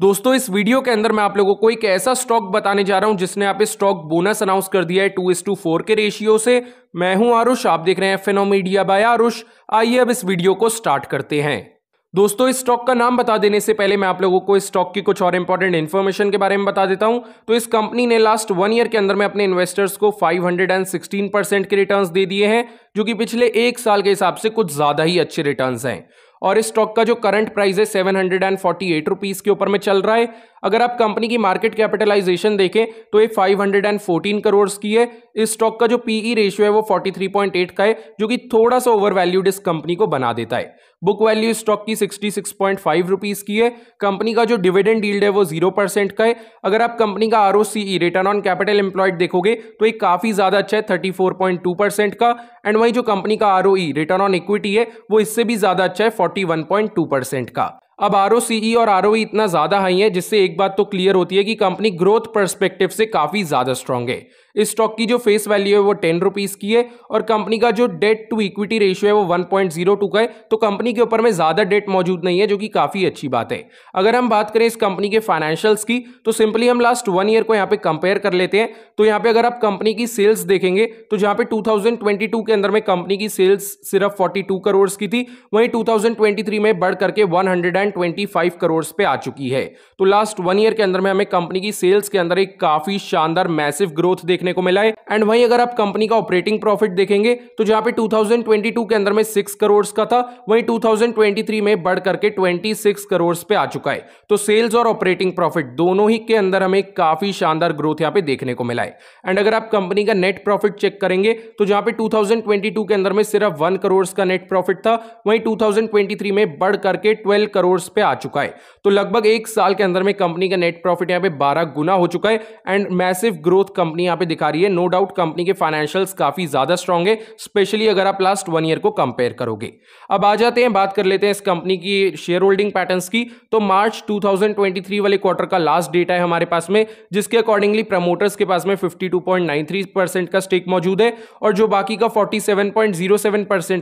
दोस्तों इस वीडियो के अंदर मैं आप लोगों को एक ऐसा स्टॉक बताने जा रहा हूं जिसने आप स्टॉक बोनस अनाउंस कर दिया है टू इस टू फोर के रेशियो से मैं हूं आरुष आप देख रहे हैं मीडिया बाय आरुष आइए अब इस वीडियो को स्टार्ट करते हैं दोस्तों इस स्टॉक का नाम बता देने से पहले मैं आप लोगों को इस स्टॉक की कुछ और इंपॉर्टेंट इन्फॉर्मेशन के बारे में बता देता हूं तो इस कंपनी ने लास्ट वन ईयर के अंदर में अपने इन्वेस्टर्स को 516 परसेंट के रिटर्न्स दे दिए हैं जो कि पिछले एक साल के हिसाब से कुछ ज्यादा ही अच्छे रिटर्न्स हैं और इस स्टॉक का जो करंट प्राइस है seven hundred and forty eight rupees के ऊपर में चल रहा है अगर आप कंपनी की मार्केट कैपिटलाइजेशन देखें तो ये 514 करोड़ की है इस स्टॉक का जो पीई रेशियो e है वो 43.8 का है जो कि थोड़ा सा ओवर वैल्यूड इस कंपनी को बना देता है बुक वैल्यू स्टॉक की 66.5 रुपीस की है कंपनी का जो डिविडेंड डील्ड है वो जीरो परसेंट का है अगर आप कंपनी का R return on capital employed देखोगे तो ये काफ़ी ज़्यादा अच्छा है थर्टी परसेंट का एंड वही जो कंपनी का आर रिटर्न ऑन इक्विटी है वो इससे भी ज़्यादा अच्छा है फोर्टी परसेंट का अब आर e और आर e इतना ज़्यादा हाई है जिससे एक बात तो क्लियर होती है कि कंपनी ग्रोथ परस्पेक्टिव से काफ़ी ज़्यादा स्ट्रांग है इस स्टॉक की जो फेस वैल्यू है वो टेन रुपीज़ की है और कंपनी का जो डेट टू इक्विटी रेशियो है वो वन पॉइंट जीरो टू का है तो कंपनी के ऊपर में ज़्यादा डेट मौजूद नहीं है जो कि काफ़ी अच्छी बात है अगर हम बात करें इस कंपनी के फाइनेंशियल्स की तो सिंपली हम लास्ट वन ईयर को यहाँ पे कंपेयर कर लेते हैं तो यहाँ पे अगर आप कंपनी की सेल्स देखेंगे तो जहाँ पे टू के अंदर में कंपनी की सेल्स सिर्फ फोर्टी करोड़ की थी वहीं टू में बढ़ करके वन करोड़ पे आ चुकी है तो लास्ट वन ईयर के अंदर में हमें कंपनी की सेल्स के अंदर एक काफ़ी शानदार मैसिव ग्रोथ देख देखने को मिला है एंड वहीं अगर आप कंपनी का ऑपरेटिंग प्रॉफिट देखेंगे तो जहां पे 2022 के अंदर में 6 करोड़ का था वहीं 2023 में बढ़ करके 26 करोड़ पे आ चुका है तो सेल्स और ऑपरेटिंग प्रॉफिट दोनों ही के अंदर हमें काफी शानदार ग्रोथ यहाँ पे देखने को मिला है एंड अगर आप कंपनी का नेट प्रॉफिट चेक करेंगे तो जहां पे 2022 के अंदर में सिर्फ वन करोड़ का नेट प्रॉफिट था वहीं 2023 में बढ़ करके 12 करोड़ पे आ चुका है तो लगभग एक साल के अंदर में कंपनी का नेट प्रॉफिट यहाँ पे बारह गुना हो चुका है एंड मैसिव ग्रोथ कंपनी यहाँ पे दिखा रही है नो डाउट कंपनी के फाइनेंशियल्स काफ़ी ज़्यादा स्ट्रॉन्ग है स्पेशली अगर आप लास्ट वन ईयर को कंपेयर करोगे अब आ जाते हैं बात कर लेते हैं इस कंपनी की शेयर होल्डिंग पैटर्न की तो मार्च टू वाले क्वार्टर का लास्ट डेटा है हमारे पास में जिसके अकॉर्डिंगली प्रमोटर्स के पास में फिफ्टी का स्टेक मौजूद है और जो बाकी का फोर्टी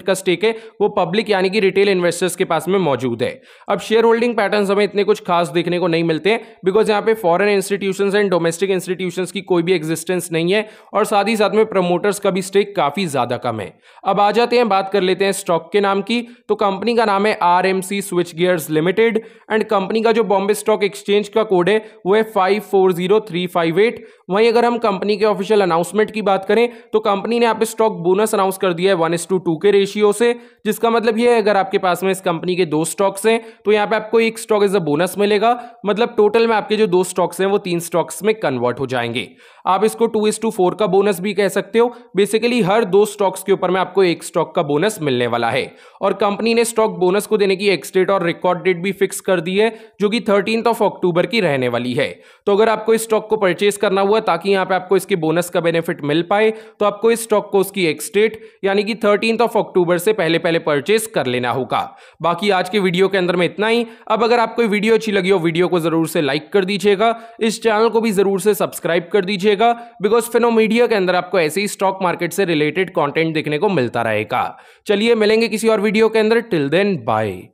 का स्टेक है वो पब्लिक यानी कि रिटेल इन्वेस्टर्स के पास में मौजूद है अब शेयर होल्डिंग पैटर्न हमें इतने कुछ खास देखने को नहीं मिलते हैं बिकॉज यहाँ पे foreign institution and domestic institution की कोई भी एक्जिस्टेंस नहीं नहीं है और साथ ही साथ में प्रमोटर्स का भी स्टेक काफ़ी ज़्यादा कम है अब आ जाते हैं बात कर लेते हैं स्टॉक के नाम की तो कंपनी का नाम है R M C switch gears limited and company का जो बॉम्बे स्टॉक एक्सचेंज का कोड है वो है five four zero three five eight वहीं अगर हम कंपनी के ऑफिशियल अनाउंसमेंट की बात करें तो कंपनी ने आप स्टॉक बोनस अनाउंस कर दिया है वन एस टू टू के रेशियो से जिसका मतलब यह है अगर आपके पास में इस कंपनी के दो स्टॉक्स हैं तो यहाँ पे आपको एक स्टॉक एज अ बोनस मिलेगा मतलब टोटल में आपके जो दो स्टॉक्स हैं वो तीन स्टॉक्स में कन्वर्ट हो जाएंगे आप इसको टू इस टू फोर का बोनस भी कह सकते हो बेसिकली हर दो स्टॉक्स के ऊपर में आपको एक स्टॉक का बोनस मिलने वाला है और कंपनी ने स्टॉक बोनस को देने की एक्सडेट और रिकॉर्ड डेट भी फिक्स कर दी है जो कि थर्टीन ऑफ अक्टूबर की रहने वाली है तो अगर आपको इस स्टॉक को परचेज करना हुआ ताकि यहाँ पे आपको इसके बोनस का बेनिफिट मिल पाए तो आपको इस स्टॉक को उसकी एक्सडेट यानी कि थर्टीन ऑफ अक्टूबर से पहले पहले परचेज कर लेना होगा बाकी आज के वीडियो के अंदर में इतना ही अब अगर आपको वीडियो अच्छी लगी हो वीडियो को जरूर से लाइक कर दीजिएगा इस चैनल को भी जरूर से सब्सक्राइब कर दीजिएगा बिकॉज बिकॉज मीडिया के अंदर आपको ऐसे ही स्टॉक मार्केट से रिलेटेड कॉन्टेंट देखने को मिलता रहेगा चलिए मिलेंगे किसी और वीडियो के अंदर टिल देन बाय